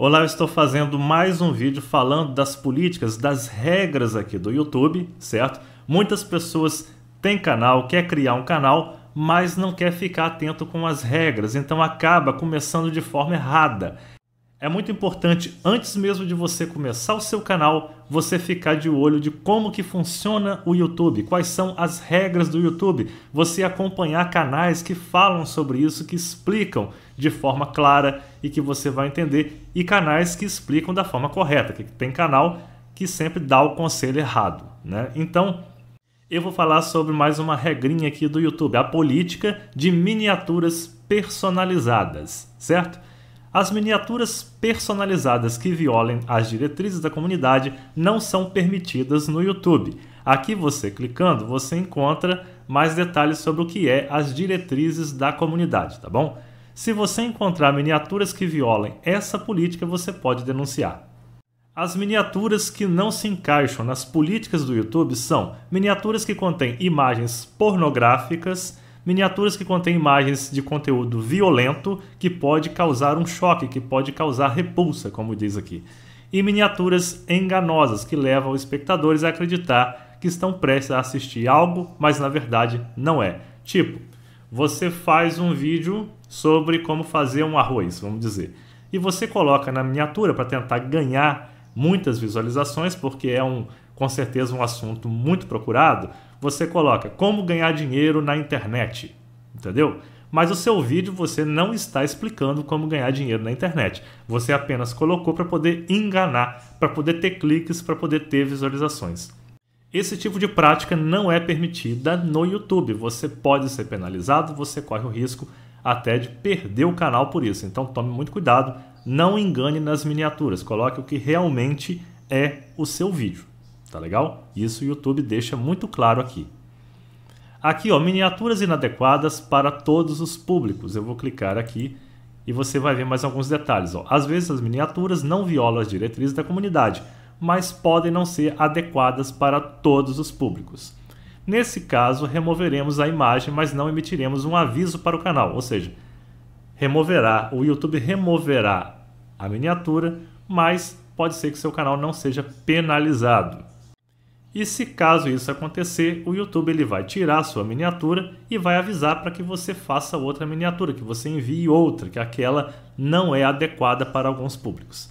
Olá, eu estou fazendo mais um vídeo falando das políticas, das regras aqui do YouTube, certo? Muitas pessoas têm canal, quer criar um canal, mas não quer ficar atento com as regras, então acaba começando de forma errada. É muito importante, antes mesmo de você começar o seu canal, você ficar de olho de como que funciona o YouTube, quais são as regras do YouTube, você acompanhar canais que falam sobre isso, que explicam de forma clara e que você vai entender, e canais que explicam da forma correta, que tem canal que sempre dá o conselho errado, né? Então, eu vou falar sobre mais uma regrinha aqui do YouTube, a política de miniaturas personalizadas, certo? As miniaturas personalizadas que violem as diretrizes da comunidade não são permitidas no YouTube. Aqui você clicando, você encontra mais detalhes sobre o que é as diretrizes da comunidade, tá bom? Se você encontrar miniaturas que violem essa política, você pode denunciar. As miniaturas que não se encaixam nas políticas do YouTube são miniaturas que contêm imagens pornográficas, miniaturas que contêm imagens de conteúdo violento que pode causar um choque, que pode causar repulsa, como diz aqui, e miniaturas enganosas que levam os espectadores a acreditar que estão prestes a assistir algo, mas na verdade não é. Tipo, você faz um vídeo sobre como fazer um arroz, vamos dizer, e você coloca na miniatura para tentar ganhar muitas visualizações, porque é um com certeza um assunto muito procurado você coloca como ganhar dinheiro na internet, entendeu? Mas o seu vídeo você não está explicando como ganhar dinheiro na internet. Você apenas colocou para poder enganar, para poder ter cliques, para poder ter visualizações. Esse tipo de prática não é permitida no YouTube. Você pode ser penalizado, você corre o risco até de perder o canal por isso. Então tome muito cuidado, não engane nas miniaturas, coloque o que realmente é o seu vídeo. Tá legal? Isso o YouTube deixa muito claro aqui. Aqui, ó, miniaturas inadequadas para todos os públicos. Eu vou clicar aqui e você vai ver mais alguns detalhes. Ó. Às vezes as miniaturas não violam as diretrizes da comunidade, mas podem não ser adequadas para todos os públicos. Nesse caso, removeremos a imagem, mas não emitiremos um aviso para o canal, ou seja, removerá, o YouTube removerá a miniatura, mas pode ser que seu canal não seja penalizado. E se caso isso acontecer, o YouTube ele vai tirar a sua miniatura e vai avisar para que você faça outra miniatura, que você envie outra, que aquela não é adequada para alguns públicos.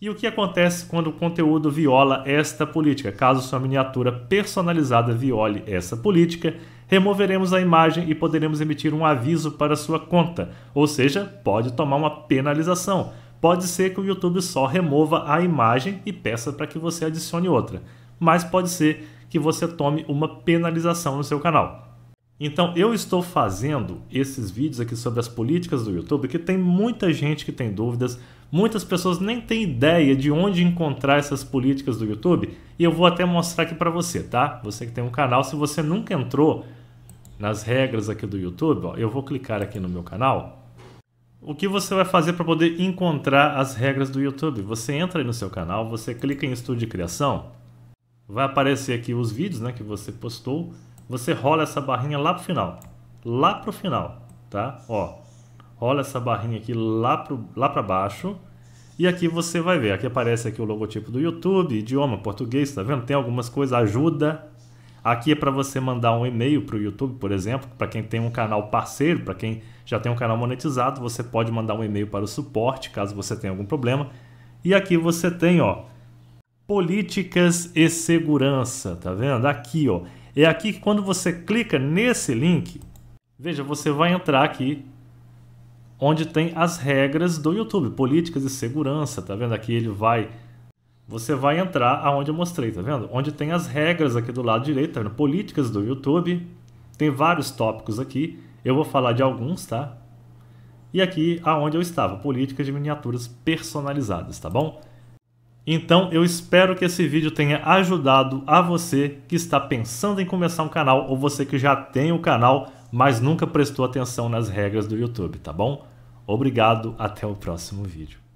E o que acontece quando o conteúdo viola esta política? Caso sua miniatura personalizada viole essa política, removeremos a imagem e poderemos emitir um aviso para sua conta, ou seja, pode tomar uma penalização. Pode ser que o YouTube só remova a imagem e peça para que você adicione outra mas pode ser que você tome uma penalização no seu canal. Então eu estou fazendo esses vídeos aqui sobre as políticas do YouTube, que tem muita gente que tem dúvidas, muitas pessoas nem têm ideia de onde encontrar essas políticas do YouTube, e eu vou até mostrar aqui para você, tá? Você que tem um canal, se você nunca entrou nas regras aqui do YouTube, ó, eu vou clicar aqui no meu canal. O que você vai fazer para poder encontrar as regras do YouTube? Você entra aí no seu canal, você clica em estúdio de criação, vai aparecer aqui os vídeos né, que você postou, você rola essa barrinha lá pro final, lá pro final, tá? Ó, rola essa barrinha aqui lá, pro, lá baixo e aqui você vai ver, aqui aparece aqui o logotipo do YouTube, idioma, português, tá vendo? Tem algumas coisas, ajuda. Aqui é para você mandar um e-mail para o YouTube, por exemplo, para quem tem um canal parceiro, para quem já tem um canal monetizado, você pode mandar um e-mail para o suporte, caso você tenha algum problema. E aqui você tem, ó, políticas e segurança, tá vendo? Aqui, ó. É aqui que quando você clica nesse link, veja, você vai entrar aqui onde tem as regras do YouTube, políticas e segurança, tá vendo? Aqui ele vai você vai entrar aonde eu mostrei, tá vendo? Onde tem as regras aqui do lado direito, tá vendo? Políticas do YouTube. Tem vários tópicos aqui. Eu vou falar de alguns, tá? E aqui aonde eu estava, políticas de miniaturas personalizadas, tá bom? Então eu espero que esse vídeo tenha ajudado a você que está pensando em começar um canal ou você que já tem o um canal, mas nunca prestou atenção nas regras do YouTube, tá bom? Obrigado, até o próximo vídeo.